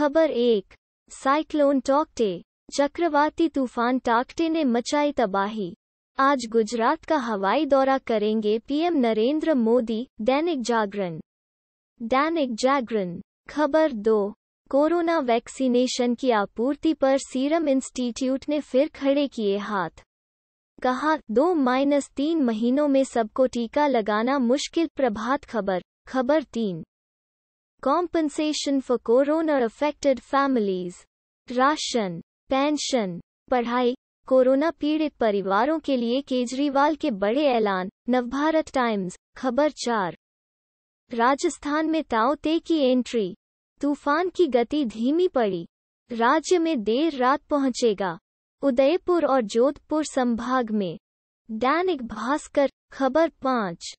खबर एक साइक्लोन टॉकटे चक्रवाती तूफान टाकटे ने मचाई तबाही आज गुजरात का हवाई दौरा करेंगे पीएम नरेंद्र मोदी दैनिक जागरण दैनिक जागरण खबर दो कोरोना वैक्सीनेशन की आपूर्ति पर सीरम इंस्टीट्यूट ने फिर खड़े किए हाथ कहा दो माइनस तीन महीनों में सबको टीका लगाना मुश्किल प्रभात खबर खबर तीन compensation for corona affected families, ration pension पढ़ाई कोरोना पीड़ित परिवारों के लिए केजरीवाल के बड़े ऐलान नवभारत टाइम्स खबर चार राजस्थान में ताओते की एंट्री तूफान की गति धीमी पड़ी राज्य में देर रात पहुंचेगा उदयपुर और जोधपुर संभाग में दैनिक भास्कर खबर पाँच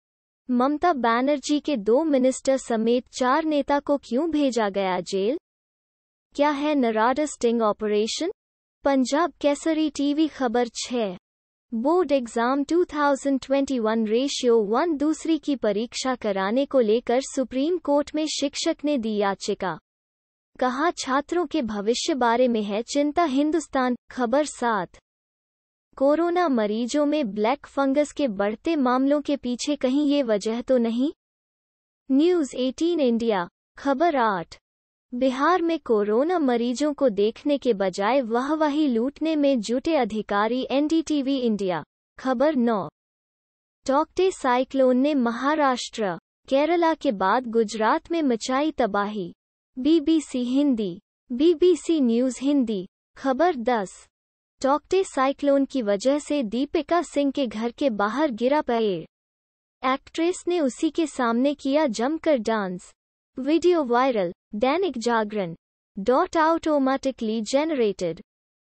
ममता बैनर्जी के दो मिनिस्टर समेत चार नेता को क्यों भेजा गया जेल क्या है Narada sting operation Punjab Kesari TV खबर छः बोर्ड एग्जाम 2021 रेशियो वन दूसरी की परीक्षा कराने को लेकर सुप्रीम कोर्ट में शिक्षक ने दी याचिका कहा छात्रों के भविष्य बारे में है चिंता हिंदुस्तान खबर सात कोरोना मरीजों में ब्लैक फंगस के बढ़ते मामलों के पीछे कहीं ये वजह तो नहीं न्यूज 18 इंडिया खबर 8 बिहार में कोरोना मरीजों को देखने के बजाय वाहवाही लूटने में जुटे अधिकारी एनडीटीवी इंडिया खबर 9 टॉकटे साइक्लोन ने महाराष्ट्र केरला के बाद गुजरात में मचाई तबाही BBC Hindi BBC news Hindi खबर दस टोकते साइक्लोन की वजह से दीपिका सिंह के घर के बाहर गिरा पेड़ एक्ट्रेस ने उसी के सामने किया जमकर डांस वीडियो वायरल दैनिक जागरण डॉट ऑटोमेटिकली जेनरेटेड